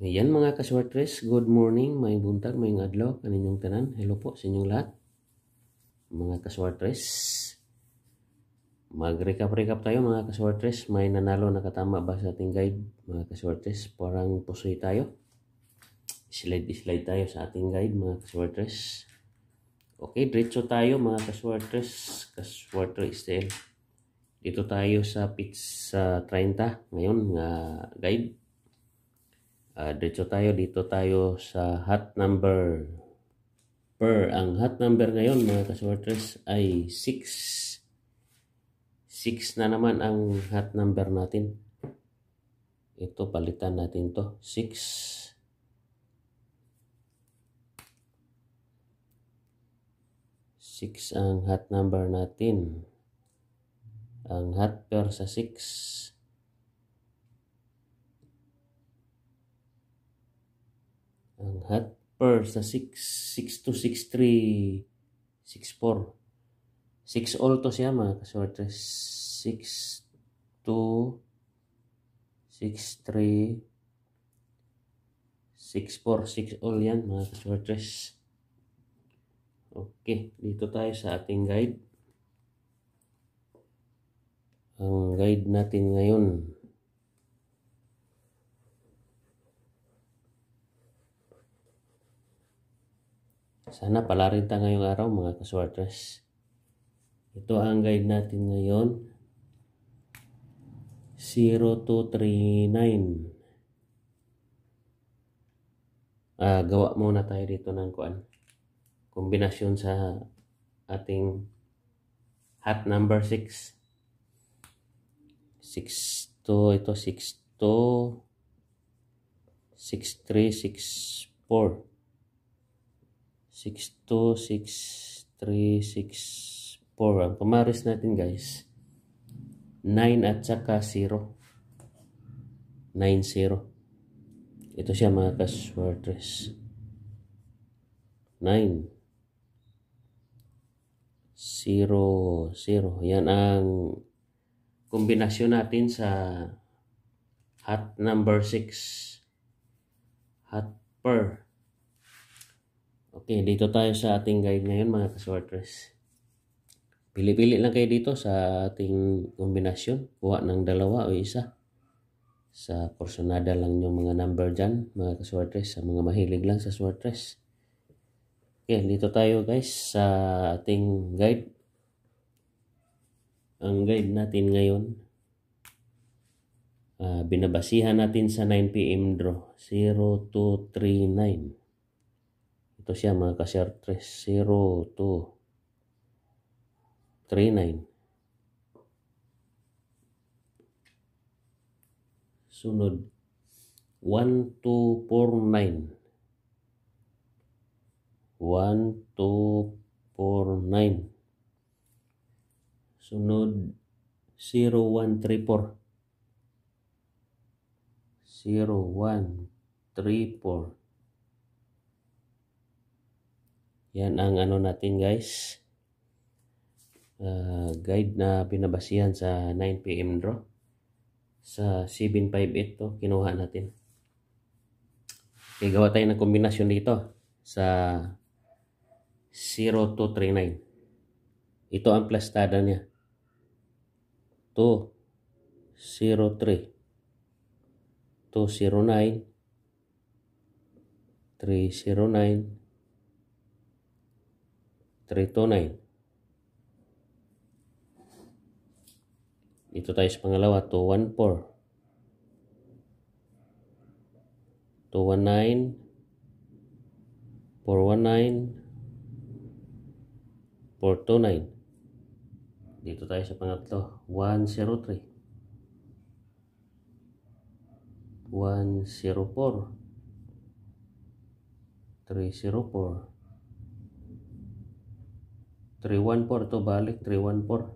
Ayan mga kaswartres, good morning, may buntag, may adlaw, kaninyong tanan. Hello po sa inyong lahat. Mga kaswartres, mag-recap-recap tayo mga kaswartres. May nanalo na katama ba sa ating guide mga kaswartres? Parang pusoy tayo. Slide-slide tayo sa ating guide mga kaswartres. Okay, diretso tayo mga kaswartres, kaswartres tayo. Dito tayo sa pizza 30 ngayon nga guide Uh, diretso tayo dito tayo sa hot number per. Ang hot number ngayon mga kaswerters ay 6. 6 na naman ang hot number natin. Ito palitan natin to 6. Six ang hot number natin. Ang hot pair sa 6 Ang hot per sa 6, 6 to 6, 3, 6, 4. 6 all to siya mga kasorte. 6, 2, 6, 3, 6, 4, 6 all yan mga kasortes. Okay, dito tayo sa ating guide. Ang guide natin ngayon Sana palarinta ngayong araw mga kaswarters. Ito ang guide natin ngayon. 0239 uh, ah, Gawa muna tayo dito ng kuan. Kombinasyon sa ating hat number 6. 62 ito 62 6364 6 Ang pumaris natin guys, 9 at saka 0. 90. Ito siya mga kaswartres. 9. 0, 0. Yan ang kombinasyon natin sa hot number 6. Hot per Okay, dito tayo sa ating guide ngayon mga kasorters. Pili-pili lang kayo dito sa ating kombinasyon. Kuha ng dalawa o isa. Sa porsonada lang yung mga number dyan mga kasorters. Sa mga mahilig lang sa sorters. Okay, dito tayo guys sa ating guide. Ang guide natin ngayon. Uh, binabasihan natin sa 9pm draw. 0239. ito siya mga 3 0 2 3 9 sunod 1, 2, 4, 9. 1, 2, 4, 9. Sunod, 0, 1, 3, 4. 0, 1, 3, 4. Yan ang ano natin guys. Uh, guide na pinabasihan sa 9pm draw. Sa 758 to kinuha natin. Okay, gawa tayo ng kombinasyon dito sa 0239. Ito ang plastada niya. 203 209 309 329. Dito tayo sa pangalawa, 214. 219. 419. 429. Dito tayo sa pangatlo, 103. 104 304 314 to balik 314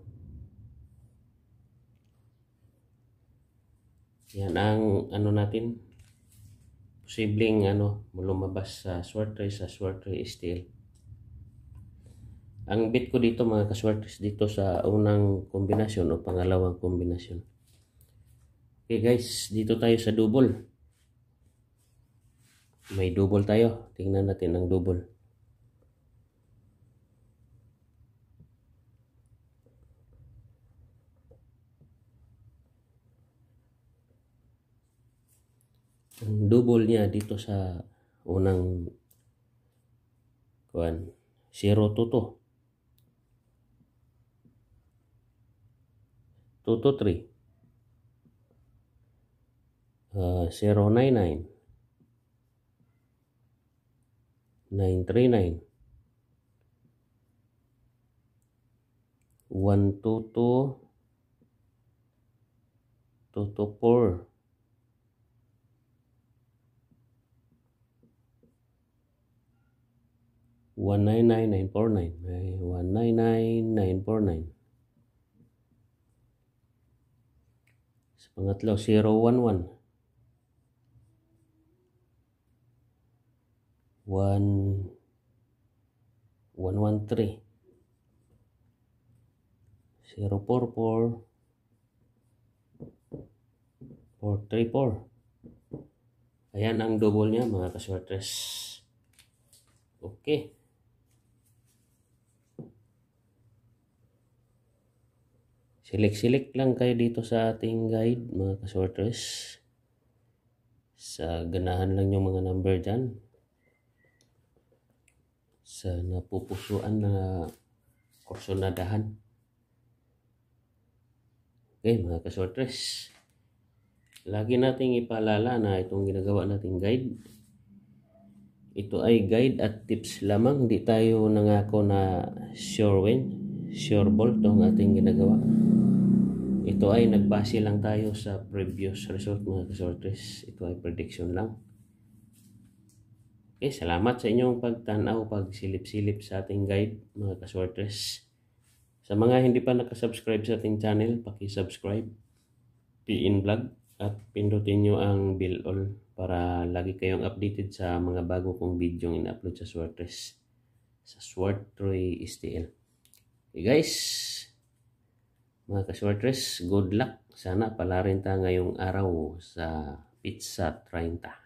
yan ang ano natin posibleng ano lumabas sa sword tray sa sword tray steel ang bit ko dito mga kaswerte dito sa unang kombinasyon o pangalawang kombinasyon okay guys dito tayo sa double may double tayo tingnan natin ang double ang double niya dito sa unang kuan 0 to 2 2 to 3 Uh, 099 939 122 224 199,949. 199,949. Sa pangatlo, 011. 1 113 044 434 ayan ang double niya mga kaswertres okay Select-select lang kayo dito sa ating guide mga kasorters. Sa ganahan lang yung mga number dyan. Sa napupusuan na kursonadahan. Okay mga kasorters. Lagi nating ipaalala na itong ginagawa nating guide. Ito ay guide at tips lamang. Di tayo nangako na sure win, sure bolt itong ating ginagawa. Ito ay nagbase lang tayo sa previous result mga kasortes. Ito ay prediction lang. Okay, salamat sa inyong pagtanaw, pagsilip-silip sa ating guide mga kasortes. Sa mga hindi pa nakasubscribe sa ating channel, paki-subscribe, PIN Vlog, at pindutin nyo ang bell all para lagi kayong updated sa mga bago kong video yung in-upload sa Swartres. Sa Swartroy STL. Okay guys, mga ka-shortress, good luck. Sana pala rin ta ngayong araw sa Pizza 30.